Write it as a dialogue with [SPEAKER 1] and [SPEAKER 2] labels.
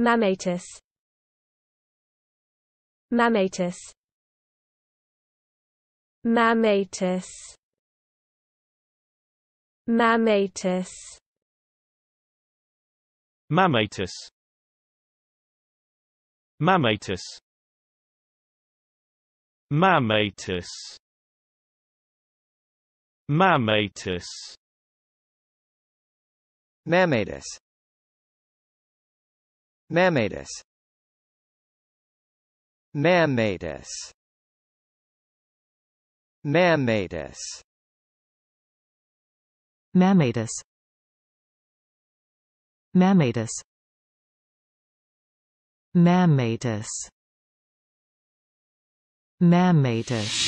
[SPEAKER 1] Mammatus Mammatus Mammatus Mammatus Mammatus Mammatus Mammatus Mammatus Mammatus Mammatus Mammatus Mammatus Mammatus Mammatus Mammatus
[SPEAKER 2] Mammatus